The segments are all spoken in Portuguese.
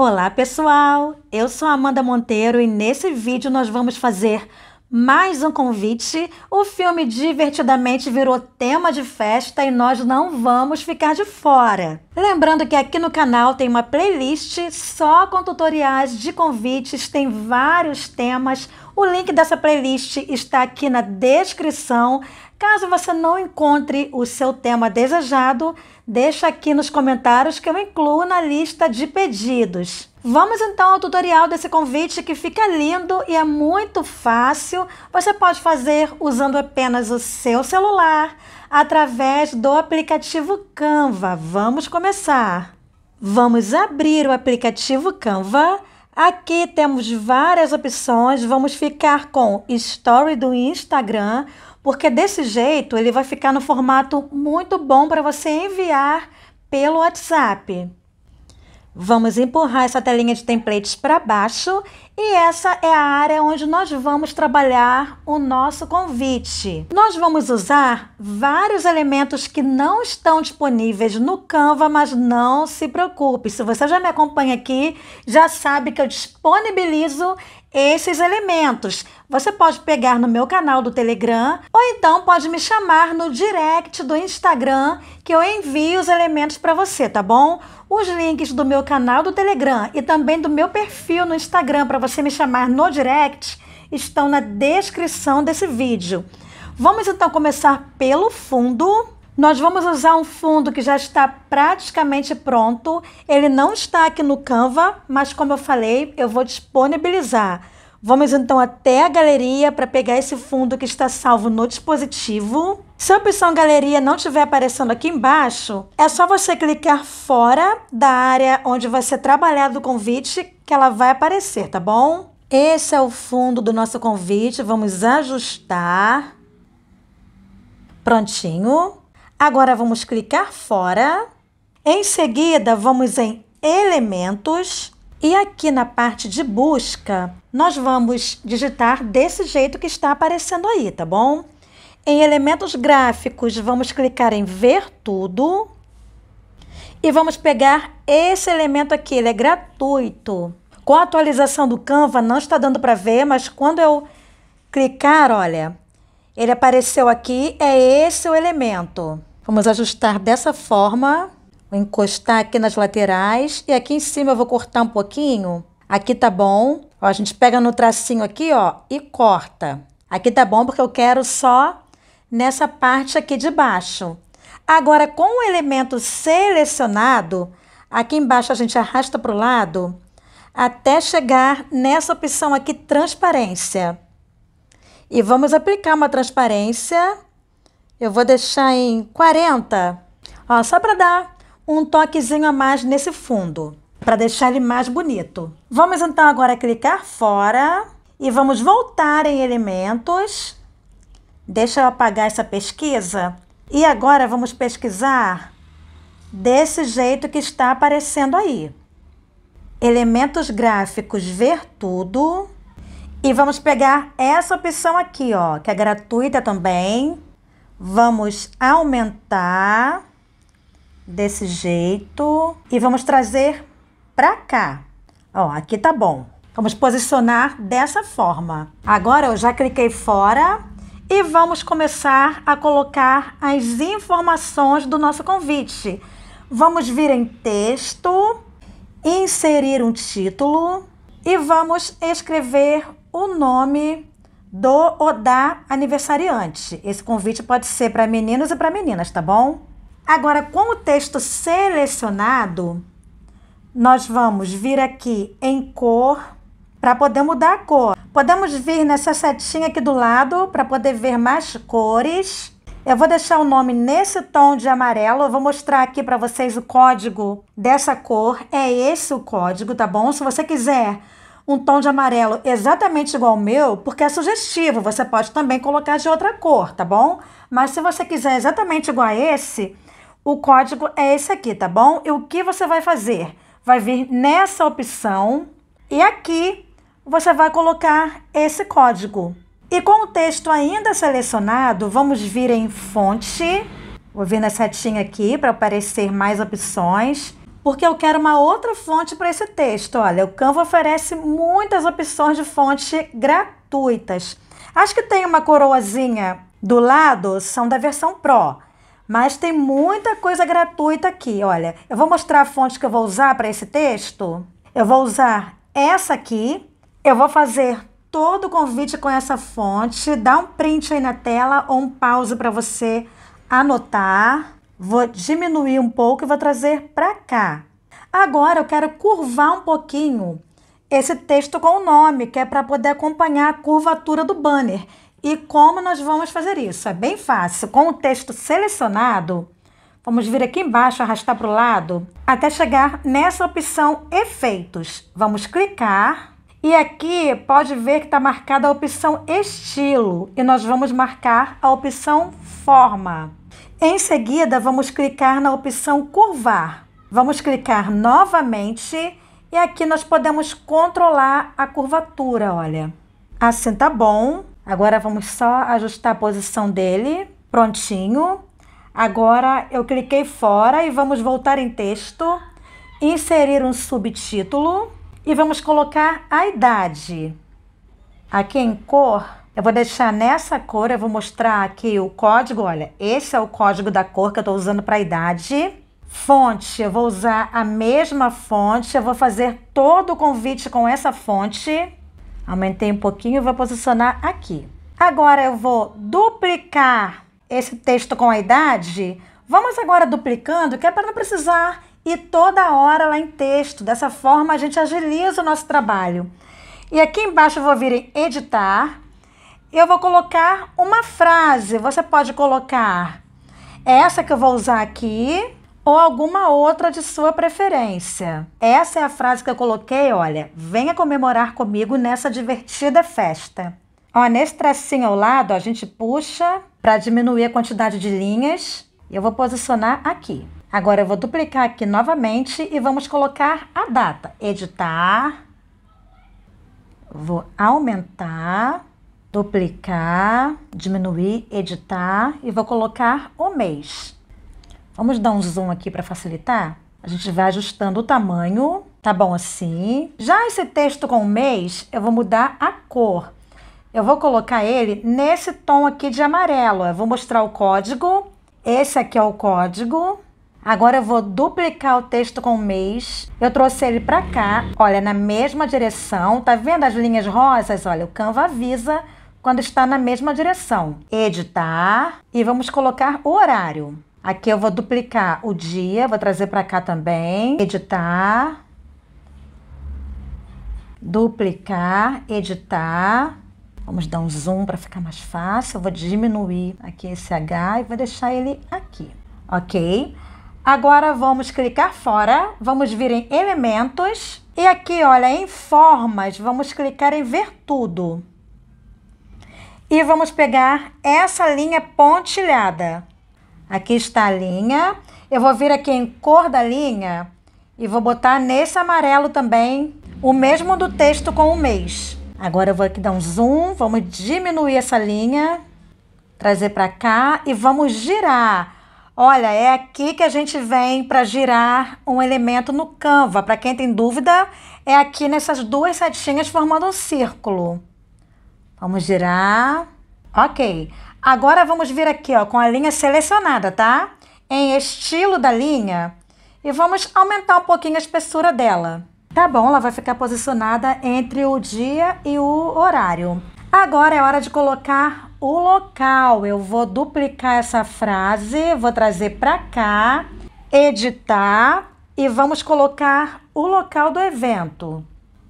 Olá pessoal, eu sou Amanda Monteiro e nesse vídeo nós vamos fazer mais um convite. O filme divertidamente virou tema de festa e nós não vamos ficar de fora. Lembrando que aqui no canal tem uma playlist só com tutoriais de convites, tem vários temas. O link dessa playlist está aqui na descrição. Caso você não encontre o seu tema desejado, deixa aqui nos comentários que eu incluo na lista de pedidos. Vamos então ao tutorial desse convite que fica lindo e é muito fácil. Você pode fazer usando apenas o seu celular através do aplicativo Canva. Vamos começar. Vamos abrir o aplicativo Canva. Aqui temos várias opções. Vamos ficar com Story do Instagram porque desse jeito ele vai ficar no formato muito bom para você enviar pelo WhatsApp. Vamos empurrar essa telinha de templates para baixo e essa é a área onde nós vamos trabalhar o nosso convite. Nós vamos usar vários elementos que não estão disponíveis no Canva, mas não se preocupe. Se você já me acompanha aqui, já sabe que eu disponibilizo esses elementos. Você pode pegar no meu canal do Telegram ou então pode me chamar no direct do Instagram que eu envio os elementos para você, tá bom? Os links do meu canal do Telegram e também do meu perfil no Instagram para você você me chamar no direct estão na descrição desse vídeo. Vamos então começar pelo fundo. Nós vamos usar um fundo que já está praticamente pronto. Ele não está aqui no Canva, mas como eu falei, eu vou disponibilizar Vamos então até a galeria para pegar esse fundo que está salvo no dispositivo. Se a opção galeria não estiver aparecendo aqui embaixo, é só você clicar fora da área onde vai ser trabalhado o convite que ela vai aparecer, tá bom? Esse é o fundo do nosso convite, vamos ajustar. Prontinho. Agora vamos clicar fora. Em seguida, vamos em elementos e aqui na parte de busca, nós vamos digitar desse jeito que está aparecendo aí, tá bom? Em elementos gráficos, vamos clicar em ver tudo. E vamos pegar esse elemento aqui, ele é gratuito. Com a atualização do Canva, não está dando para ver, mas quando eu clicar, olha, ele apareceu aqui, é esse o elemento. Vamos ajustar dessa forma. Vou encostar aqui nas laterais e aqui em cima eu vou cortar um pouquinho. Aqui tá bom. Ó, a gente pega no tracinho aqui, ó, e corta. Aqui tá bom porque eu quero só nessa parte aqui de baixo. Agora, com o elemento selecionado, aqui embaixo a gente arrasta para o lado até chegar nessa opção aqui, transparência. E vamos aplicar uma transparência. Eu vou deixar em 40, ó, só para dar um toquezinho a mais nesse fundo, para deixar ele mais bonito. Vamos então agora clicar fora e vamos voltar em elementos. Deixa eu apagar essa pesquisa. E agora vamos pesquisar desse jeito que está aparecendo aí. Elementos gráficos ver tudo. E vamos pegar essa opção aqui, ó, que é gratuita também. Vamos aumentar desse jeito e vamos trazer para cá. Ó, aqui tá bom. Vamos posicionar dessa forma. Agora eu já cliquei fora e vamos começar a colocar as informações do nosso convite. Vamos vir em texto, inserir um título e vamos escrever o nome do ou da aniversariante. Esse convite pode ser para meninos e para meninas, tá bom? Agora, com o texto selecionado, nós vamos vir aqui em cor para poder mudar a cor. Podemos vir nessa setinha aqui do lado para poder ver mais cores. Eu vou deixar o nome nesse tom de amarelo. Eu vou mostrar aqui para vocês o código dessa cor. É esse o código, tá bom? Se você quiser um tom de amarelo exatamente igual ao meu, porque é sugestivo, você pode também colocar de outra cor, tá bom? Mas se você quiser exatamente igual a esse, o código é esse aqui, tá bom? E o que você vai fazer? Vai vir nessa opção e aqui você vai colocar esse código. E com o texto ainda selecionado, vamos vir em fonte. Vou vir na setinha aqui para aparecer mais opções, porque eu quero uma outra fonte para esse texto. Olha, o Canva oferece muitas opções de fonte gratuitas. Acho que tem uma coroazinha do lado são da versão Pro. Mas tem muita coisa gratuita aqui. Olha, eu vou mostrar a fonte que eu vou usar para esse texto. Eu vou usar essa aqui. Eu vou fazer todo o convite com essa fonte. Dá um print aí na tela ou um pause para você anotar. Vou diminuir um pouco e vou trazer para cá. Agora eu quero curvar um pouquinho esse texto com o nome, que é para poder acompanhar a curvatura do banner. E como nós vamos fazer isso? É bem fácil. Com o texto selecionado, vamos vir aqui embaixo, arrastar para o lado, até chegar nessa opção Efeitos. Vamos clicar e aqui pode ver que está marcada a opção Estilo e nós vamos marcar a opção Forma. Em seguida, vamos clicar na opção Curvar. Vamos clicar novamente e aqui nós podemos controlar a curvatura, olha. Assim tá bom. Agora vamos só ajustar a posição dele. Prontinho. Agora eu cliquei fora e vamos voltar em texto, inserir um subtítulo e vamos colocar a idade. Aqui em cor, eu vou deixar nessa cor, eu vou mostrar aqui o código. Olha, esse é o código da cor que eu estou usando para a idade. Fonte, eu vou usar a mesma fonte, eu vou fazer todo o convite com essa fonte. Aumentei um pouquinho e vou posicionar aqui. Agora eu vou duplicar esse texto com a idade. Vamos agora duplicando, que é para não precisar ir toda hora lá em texto. Dessa forma a gente agiliza o nosso trabalho. E aqui embaixo eu vou vir em editar. Eu vou colocar uma frase. Você pode colocar essa que eu vou usar aqui ou alguma outra de sua preferência. Essa é a frase que eu coloquei, olha, venha comemorar comigo nessa divertida festa. Ó, nesse tracinho ao lado, ó, a gente puxa para diminuir a quantidade de linhas. e Eu vou posicionar aqui. Agora eu vou duplicar aqui novamente e vamos colocar a data. Editar. Vou aumentar, duplicar, diminuir, editar e vou colocar o mês. Vamos dar um zoom aqui para facilitar? A gente vai ajustando o tamanho, tá bom assim. Já esse texto com o mês, eu vou mudar a cor. Eu vou colocar ele nesse tom aqui de amarelo. Eu vou mostrar o código. Esse aqui é o código. Agora eu vou duplicar o texto com o mês. Eu trouxe ele para cá, olha, na mesma direção. Tá vendo as linhas rosas? Olha, o Canva avisa quando está na mesma direção. Editar e vamos colocar o horário. Aqui eu vou duplicar o dia, vou trazer para cá também, editar, duplicar, editar. Vamos dar um zoom para ficar mais fácil. Eu vou diminuir aqui esse H e vou deixar ele aqui, ok? Agora vamos clicar fora, vamos vir em elementos e aqui, olha, em formas, vamos clicar em ver tudo. E vamos pegar essa linha pontilhada. Aqui está a linha. Eu vou vir aqui em cor da linha e vou botar nesse amarelo também o mesmo do texto com o mês. Agora eu vou aqui dar um zoom, vamos diminuir essa linha, trazer para cá e vamos girar. Olha, é aqui que a gente vem para girar um elemento no Canva. Para quem tem dúvida, é aqui nessas duas setinhas formando um círculo. Vamos girar. Ok. Agora vamos vir aqui ó, com a linha selecionada, tá? Em estilo da linha e vamos aumentar um pouquinho a espessura dela. Tá bom, ela vai ficar posicionada entre o dia e o horário. Agora é hora de colocar o local. Eu vou duplicar essa frase, vou trazer para cá, editar e vamos colocar o local do evento.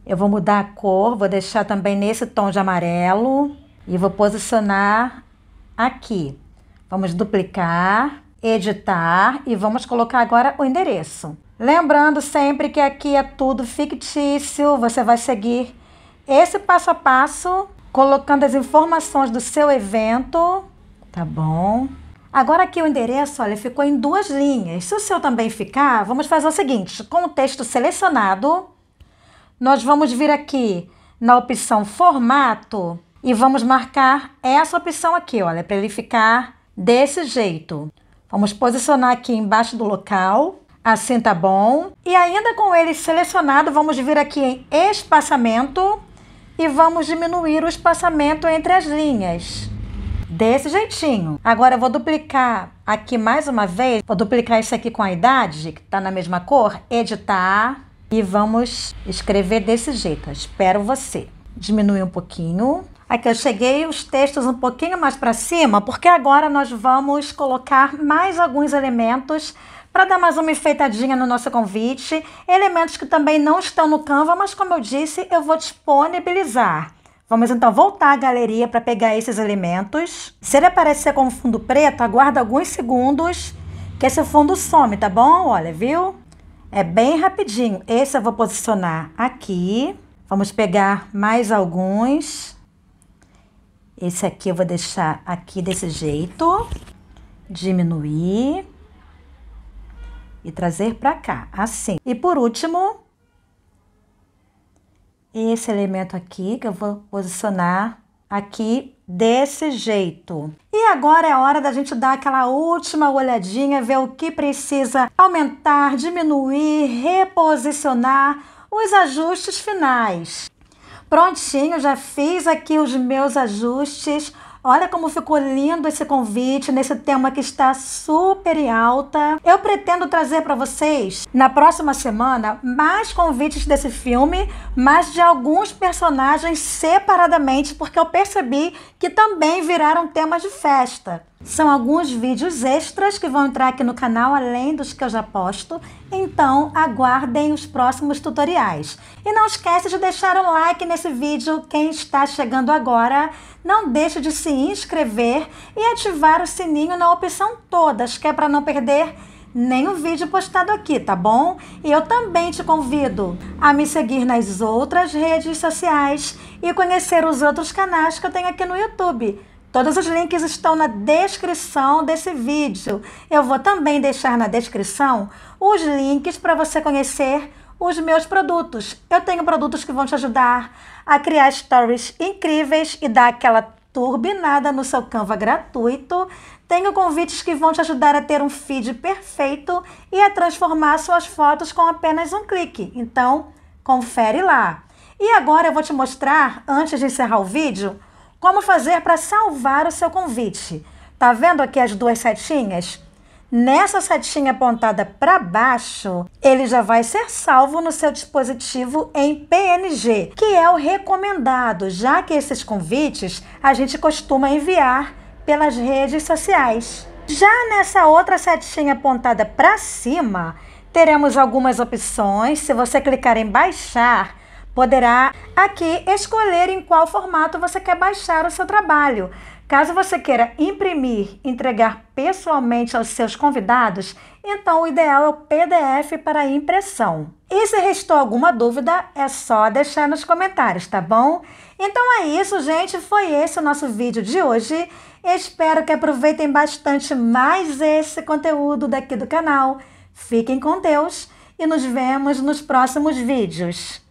Eu vou mudar a cor, vou deixar também nesse tom de amarelo e vou posicionar aqui. Vamos duplicar, editar e vamos colocar agora o endereço. Lembrando sempre que aqui é tudo fictício, você vai seguir esse passo a passo, colocando as informações do seu evento, tá bom? Agora aqui o endereço, olha, ficou em duas linhas. Se o seu também ficar, vamos fazer o seguinte, com o texto selecionado, nós vamos vir aqui na opção formato, e vamos marcar essa opção aqui, olha, para ele ficar desse jeito. Vamos posicionar aqui embaixo do local, assim tá bom. E ainda com ele selecionado, vamos vir aqui em espaçamento e vamos diminuir o espaçamento entre as linhas. Desse jeitinho. Agora eu vou duplicar aqui mais uma vez, vou duplicar isso aqui com a idade, que tá na mesma cor, editar e vamos escrever desse jeito. espero você. Diminuir um pouquinho. Aqui eu cheguei os textos um pouquinho mais para cima, porque agora nós vamos colocar mais alguns elementos para dar mais uma enfeitadinha no nosso convite, elementos que também não estão no Canva, mas como eu disse, eu vou disponibilizar. Vamos então voltar à galeria para pegar esses elementos. Se ele aparecer como fundo preto, aguarda alguns segundos que esse fundo some, tá bom? Olha, viu? É bem rapidinho. Esse eu vou posicionar aqui. Vamos pegar mais alguns. Esse aqui eu vou deixar aqui desse jeito, diminuir e trazer para cá, assim. E por último, esse elemento aqui que eu vou posicionar aqui desse jeito. E agora é hora da gente dar aquela última olhadinha, ver o que precisa aumentar, diminuir, reposicionar os ajustes finais. Prontinho, já fiz aqui os meus ajustes. Olha como ficou lindo esse convite nesse tema que está super em alta. Eu pretendo trazer para vocês na próxima semana mais convites desse filme, mas de alguns personagens separadamente, porque eu percebi que também viraram temas de festa. São alguns vídeos extras que vão entrar aqui no canal, além dos que eu já posto. Então, aguardem os próximos tutoriais. E não esquece de deixar um like nesse vídeo. Quem está chegando agora, não deixe de se inscrever e ativar o sininho na opção todas, que é para não perder nenhum vídeo postado aqui, tá bom? E eu também te convido a me seguir nas outras redes sociais e conhecer os outros canais que eu tenho aqui no YouTube Todos os links estão na descrição desse vídeo. Eu vou também deixar na descrição os links para você conhecer os meus produtos. Eu tenho produtos que vão te ajudar a criar stories incríveis e dar aquela turbinada no seu Canva gratuito. Tenho convites que vão te ajudar a ter um feed perfeito e a transformar suas fotos com apenas um clique. Então, confere lá. E agora eu vou te mostrar, antes de encerrar o vídeo, como fazer para salvar o seu convite? Tá vendo aqui as duas setinhas? Nessa setinha apontada para baixo, ele já vai ser salvo no seu dispositivo em PNG, que é o recomendado, já que esses convites a gente costuma enviar pelas redes sociais. Já nessa outra setinha apontada para cima, teremos algumas opções. Se você clicar em baixar, Poderá aqui escolher em qual formato você quer baixar o seu trabalho. Caso você queira imprimir, entregar pessoalmente aos seus convidados, então o ideal é o PDF para impressão. E se restou alguma dúvida, é só deixar nos comentários, tá bom? Então é isso, gente. Foi esse o nosso vídeo de hoje. Espero que aproveitem bastante mais esse conteúdo daqui do canal. Fiquem com Deus e nos vemos nos próximos vídeos.